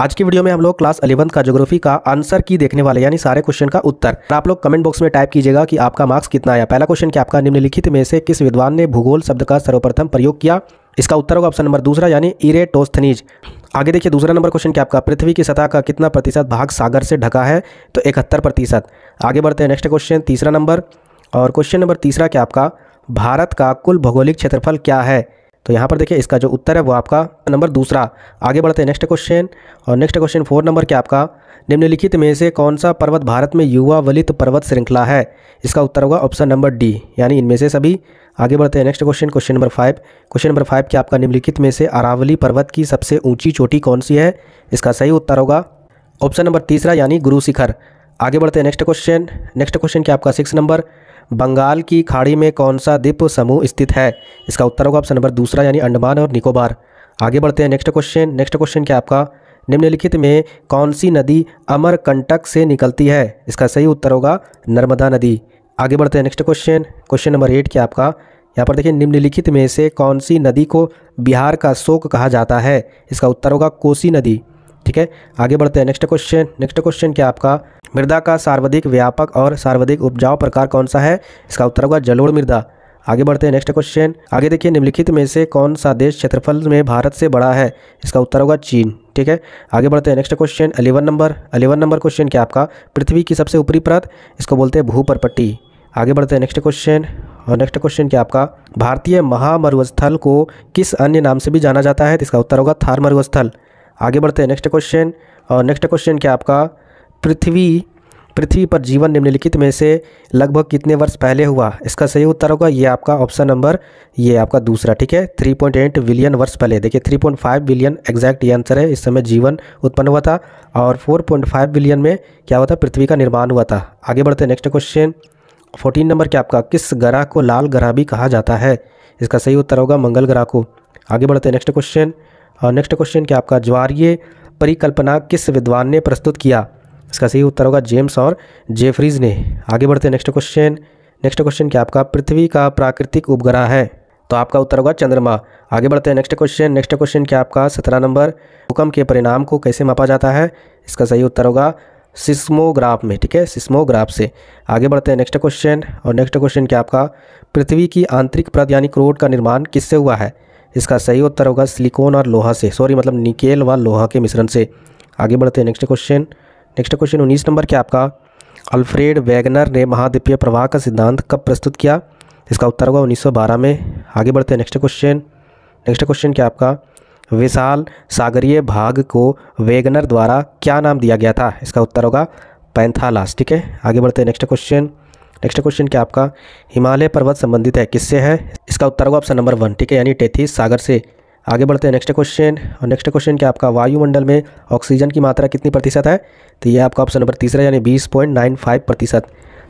आज की वीडियो में हम लोग क्लास अलेवंथ का ज्योग्राफी का आंसर की देखने वाले यानी सारे क्वेश्चन का उत्तर आप लोग कमेंट बॉक्स में टाइप कीजिएगा कि आपका मार्क्स कितना आया पहला क्वेश्चन क्या आपका निम्नलिखित में से किस विद्वान ने भूगोल शब्द का सर्वप्रथम प्रयोग किया इसका उत्तर होगा ऑप्शन नंबर दूसरा यानी इरे टोस्थनीज आगे देखिए दूसरा नंबर क्वेश्चन क्या आपका पृथ्वी की सतह का कितना प्रतिशत भाग सागर से ढका है तो इकहत्तर प्रतिशत आगे बढ़ते हैं नेक्स्ट क्वेश्चन तीसरा नंबर और क्वेश्चन नंबर तीसरा क्या आपका भारत का कुल भौगोलिक क्षेत्रफल क्या है तो यहाँ पर देखिए इसका जो उत्तर है वो आपका नंबर दूसरा आगे बढ़ते हैं नेक्स्ट क्वेश्चन और नेक्स्ट क्वेश्चन फोर नंबर क्या आपका निम्नलिखित में से कौन सा पर्वत भारत में युवा वलित पर्वत श्रृंखला है इसका उत्तर होगा ऑप्शन नंबर डी यानी इनमें से सभी आगे बढ़ते हैं next question question number five question number five क्या आपका निम्नलिखित में से अरावली पर्वत की सबसे ऊंची चोटी कौन सी है इसका सही उत्तर होगा ऑप्शन नंबर तीसरा यानी गुरु शिखर आगे बढ़ते हैं नेक्स्ट क्वेश्चन नेक्स्ट क्वेश्चन क्या आपका सिक्स नंबर बंगाल की खाड़ी में कौन सा द्वीप समूह स्थित है इसका उत्तर होगा ऑप्शन नंबर दूसरा यानी अंडमान और निकोबार आगे बढ़ते हैं नेक्स्ट क्वेश्चन नेक्स्ट क्वेश्चन क्या आपका निम्नलिखित में कौन सी नदी अमरकंटक से निकलती है इसका सही उत्तर होगा नर्मदा नदी आगे बढ़ते हैं next question question number eight क्या आपका यहाँ पर देखिए निम्नलिखित में से कौन सी नदी को बिहार का शोक कहा जाता है इसका उत्तर होगा कोसी नदी ठीक है आगे बढ़ते हैं नेक्स्ट क्वेश्चन नेक्स्ट क्वेश्चन क्या आपका मृदा का सर्वाधिक व्यापक और सर्वाधिक उपजाऊ प्रकार कौन सा है इसका उत्तर होगा जलोड़ मृदा आगे बढ़ते हैं नेक्स्ट क्वेश्चन आगे देखिए निम्नलिखित में से कौन सा देश क्षेत्रफल में भारत से बड़ा है इसका उत्तर होगा चीन ठीक है आगे बढ़ते हैं next question eleven number eleven number question क्या आपका पृथ्वी की सबसे ऊपरी परत इसको बोलते हैं भूपरपट्टी आगे बढ़ते हैं नेक्स्ट क्वेश्चन और नेक्स्ट क्वेश्चन क्या आपका भारतीय महामरुस्थल को किस अन्य नाम से भी जाना जाता है तो इसका उत्तर होगा थार मरुस्थल आगे बढ़ते हैं नेक्स्ट क्वेश्चन और नेक्स्ट क्वेश्चन क्या आपका पृथ्वी पृथ्वी पर जीवन निम्नलिखित में से लगभग कितने वर्ष पहले हुआ इसका सही उत्तर होगा ये आपका ऑप्शन नंबर ये आपका दूसरा ठीक है 3.8 बिलियन वर्ष पहले देखिए 3.5 बिलियन एग्जैक्ट ये आंसर है इस समय जीवन उत्पन्न हुआ था और 4.5 बिलियन में क्या हुआ था पृथ्वी का निर्माण हुआ था आगे बढ़ते हैं नेक्स्ट क्वेश्चन फोर्टीन नंबर क्या आपका किस ग्रह को लाल ग्रह भी कहा जाता है इसका सही उत्तर होगा मंगल ग्रह को आगे बढ़ते हैं नेक्स्ट क्वेश्चन और नेक्स्ट क्वेश्चन क्या आपका ज्वारीय परिकल्पना किस विद्वान ने प्रस्तुत किया इसका सही उत्तर होगा जेम्स और जेफरीज ने आगे बढ़ते हैं नेक्स्ट क्वेश्चन नेक्स्ट क्वेश्चन क्या आपका पृथ्वी का प्राकृतिक उपग्रह है तो आपका उत्तर होगा चंद्रमा आगे बढ़ते हैं नेक्स्ट क्वेश्चन नेक्स्ट क्वेश्चन क्या आपका सत्रह नंबर भूकंप के परिणाम को कैसे मापा जाता है इसका सही उत्तर होगा सिस्मोग्राफ में ठीक है सिस्मोग्राफ से आगे बढ़ते हैं नेक्स्ट क्वेश्चन और नेक्स्ट क्वेश्चन क्या आपका पृथ्वी की आंतरिक प्रत यानी क्रोड का निर्माण किससे हुआ है इसका सही उत्तर होगा सिलिकॉन और लोहा से सॉरी मतलब निकेल व लोहा के मिश्रण से आगे बढ़ते हैं नेक्स्ट क्वेश्चन नेक्स्ट क्वेश्चन उन्नीस नंबर क्या आपका अल्फ्रेड वैगनर ने महाद्वीपीय प्रवाह का सिद्धांत कब प्रस्तुत किया इसका उत्तर होगा 1912 में आगे बढ़ते हैं नेक्स्ट क्वेश्चन नेक्स्ट क्वेश्चन क्या आपका विशाल सागरीय भाग को वेगनर द्वारा क्या नाम दिया गया था इसका उत्तर होगा पैंथालास ठीक है आगे बढ़ते हैं नेक्स्ट क्वेश्चन नेक्स्ट क्वेश्चन क्या आपका हिमालय पर्वत संबंधित है किससे है इसका उत्तर होगा ऑप्शन नंबर वन ठीक है यानी टेथिस सागर से आगे बढ़ते हैं नेक्स्ट क्वेश्चन और नेक्स्ट क्वेश्चन क्या आपका वायुमंडल में ऑक्सीजन की मात्रा कितनी प्रतिशत है तो ये आपका ऑप्शन नंबर तीसरा यानी बीस पॉइंट नाइन फाइव प्रतिशत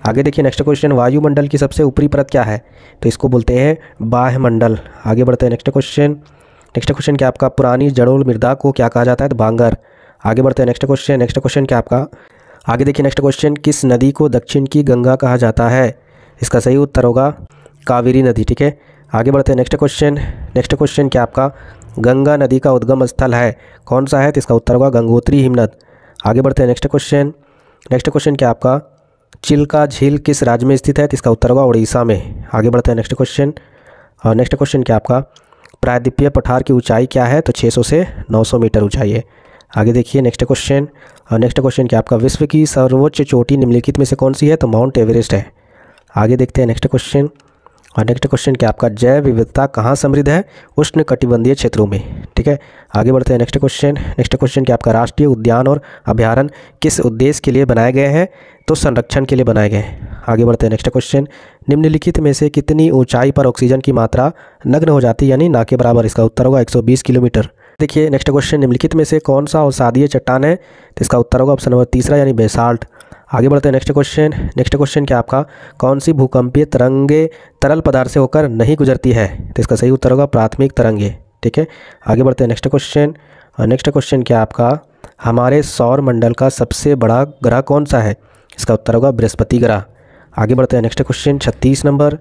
आगे देखिए नेक्स्ट क्वेश्चन वायुमंडल की सबसे ऊपरी परत क्या है तो इसको बोलते हैं बाह्यमंडल आगे बढ़ते हैं नेक्स्ट क्वेश्चन नेक्स्ट क्वेश्चन क्या आपका पुरानी जड़ोल मृदा को क्या कहा जाता है तो बांगर आगे बढ़ते हैं नेक्स्ट क्वेश्चन नेक्स्ट क्वेश्चन क्या आपका आगे देखिए नेक्स्ट क्वेश्चन किस नदी को दक्षिण की गंगा कहा जाता है इसका सही उत्तर होगा कावेरी नदी ठीक है आगे बढ़ते हैं नेक्स्ट क्वेश्चन नेक्स्ट क्वेश्चन क्या आपका गंगा नदी का उद्गम स्थल है कौन सा है तो इसका उत्तर होगा गंगोत्री हिमनद आगे बढ़ते हैं नेक्स्ट क्वेश्चन नेक्स्ट क्वेश्चन क्या आपका चिल्का झील किस राज्य में स्थित है तो इसका उत्तर होगा उड़ीसा में आगे बढ़ते हैं नेक्स्ट क्वेश्चन और नेक्स्ट क्वेश्चन क्या आपका प्रायद्वीपीय पठार की ऊंचाई क्या है तो 600 से 900 मीटर ऊंचाई है आगे देखिए नेक्स्ट क्वेश्चन और नेक्स्ट क्वेश्चन क्या आपका विश्व की सर्वोच्च चोटी निम्नलिखित में से कौन सी है तो माउंट एवरेस्ट है आगे देखते हैं नेक्स्ट क्वेश्चन और नेक्स्ट क्वेश्चन क्या आपका जैव विविधता कहाँ समृद्ध है उष्ण कटिबंधीय क्षेत्रों में ठीक है आगे बढ़ते हैं नेक्स्ट क्वेश्चन नेक्स्ट क्वेश्चन क्या आपका राष्ट्रीय उद्यान और अभ्यारण किस उद्देश्य के लिए बनाए गए हैं तो संरक्षण के लिए बनाए गए हैं आगे बढ़ते हैं नेक्स्ट क्वेश्चन निम्नलिखित में से कितनी ऊंचाई पर ऑक्सीजन की मात्रा नग्न हो जाती है यानी ना के बराबर इसका उत्तर होगा 120 किलोमीटर देखिए नेक्स्ट क्वेश्चन निम्नलिखित में से कौन सा औसादीय चट्टान है तो इसका उत्तर होगा ऑप्शन नंबर तीसरा यानी बेसाल्ट आगे बढ़ते हैं नेक्स्ट क्वेश्चन नेक्स्ट क्वेश्चन क्या आपका कौन सी भूकंपीय तरंगे तरल पदार्थ से होकर नहीं गुजरती है तो इसका सही उत्तर होगा प्राथमिक तरंगे ठीक है आगे बढ़ते हैं नेक्स्ट क्वेश्चन नेक्स्ट क्वेश्चन क्या आपका हमारे सौर मंडल का सबसे बड़ा ग्रह कौन सा है इसका उत्तर होगा बृहस्पति ग्रह आगे बढ़ते हैं नेक्स्ट क्वेश्चन छत्तीस नंबर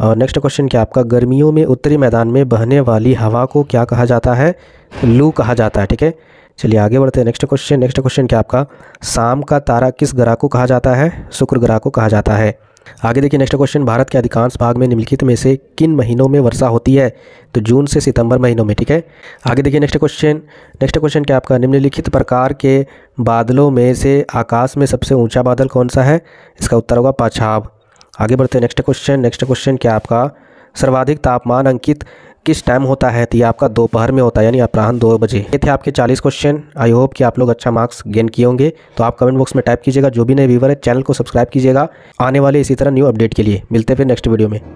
और नेक्स्ट क्वेश्चन क्या आपका गर्मियों में उत्तरी मैदान में बहने वाली हवा को क्या कहा जाता है लू कहा जाता है ठीक है चलिए आगे बढ़ते हैं नेक्स्ट क्वेश्चन नेक्स्ट क्वेश्चन क्या आपका शाम का तारा किस ग्रह को कहा जाता है शुक्र ग्रह को कहा जाता है आगे देखिए नेक्स्ट क्वेश्चन भारत के अधिकांश भाग में निम्नलिखित में से किन महीनों में वर्षा होती है तो जून से सितंबर महीनों में ठीक है आगे देखिए नेक्स्ट क्वेश्चन नेक्स्ट क्वेश्चन क्या आपका निम्नलिखित प्रकार के बादलों में से आकाश में सबसे ऊंचा बादल कौन सा है इसका उत्तर होगा पाछाव आगे बढ़ते हैं नेक्स्ट क्वेश्चन नेक्स्ट क्वेश्चन क्या आपका सर्वाधिक तापमान अंकित किस टाइम होता है तो ये आपका दोपहर में होता है यानी अपराहन दो बजे ये थे आपके 40 क्वेश्चन आई होप कि आप लोग अच्छा मार्क्स गेन किए होंगे तो आप कमेंट बॉक्स में टाइप कीजिएगा जो भी नए व्यूवर है चैनल को सब्सक्राइब कीजिएगा आने वाले इसी तरह न्यू अपडेट के लिए मिलते हैं फिर नेक्स्ट वीडियो में